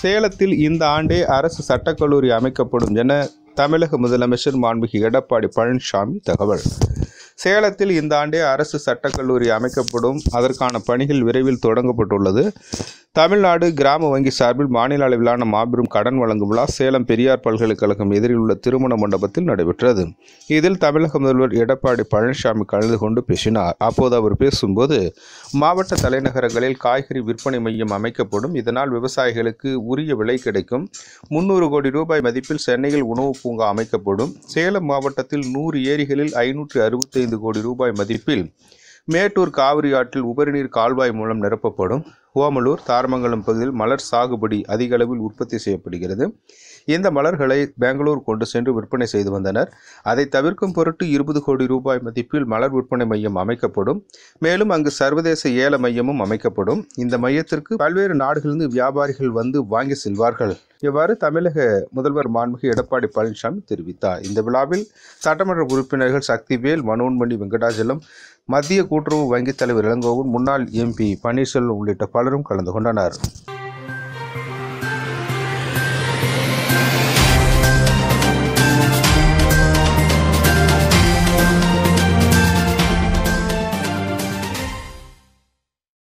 சேலத்தில் இந்த ஆண்டே அரசு சட்டக்கல்லூரி அமைக்கப்படும் என தமிழக முதலமைச்சர் மாண்புமிகு எடப்பாடி பழனிசாமி தகவல் சேலத்தில் இந்த ஆண்டே அரசு சட்டக்கல்லூரி அமைக்கப்படும் அதற்கான பணிகள் விரைவில் தொடங்கப்பட்டுள்ளது தமிழ்நாடு கிராம வங்கி சார்பில் மாநில அளவிலான மாபெரும் கடன் வழங்கும் விழா சேலம் பெரியார் பல்கலைக்கழகம் எதிரில் உள்ள திருமண மண்டபத்தில் நடைபெற்றது இதில் தமிழக முதல்வர் எடப்பாடி பழனிசாமி கலந்து கொண்டு பேசினார் அப்போது அவர் பேசும்போது மாவட்ட தலைநகரங்களில் காய்கறி விற்பனை மையம் அமைக்கப்படும் இதனால் விவசாயிகளுக்கு உரிய விலை கிடைக்கும் முன்னூறு கோடி ரூபாய் மதிப்பில் சென்னையில் உணவு பூங்கா அமைக்கப்படும் சேலம் மாவட்டத்தில் நூறு ஏரிகளில் ஐநூற்றி அறுபத்தைந்து ஐந்து கோடி ரூபாய் மதிப்பில் மேட்டூர் காவிரி ஆற்றில் உபரிநீர் கால்வாய் மூலம் நிரப்பப்படும் ஓமலூர் தாரமங்கலம் பகுதியில் மலர் சாகுபடி அதிக அளவில் உற்பத்தி செய்யப்படுகிறது இந்த மலர்களை பெங்களூர் கொண்டு சென்று விற்பனை செய்து வந்தனர் அதை தவிர்க்கும் பொருட்டு இருபது கோடி ரூபாய் மதிப்பில் மலர் விற்பனை மையம் அமைக்கப்படும் மேலும் அங்கு சர்வதேச ஏல மையமும் அமைக்கப்படும் இந்த மையத்திற்கு பல்வேறு நாடுகளிலிருந்து வியாபாரிகள் வந்து வாங்கி செல்வார்கள் இவ்வாறு தமிழக முதல்வர் மாண்புமிகு எடப்பாடி பழனிசாமி தெரிவித்தார் இந்த விழாவில் சட்டமன்ற உறுப்பினர்கள் சக்திவேல் மனோன்மணி வெங்கடாஜலம் மத்திய கூட்டுறவு வங்கித் தலைவர் இளங்கோவன் முன்னாள் எம்பி பன்னீர்செல்வம் உள்ளிட்ட பலரும் கலந்து கொண்டனர்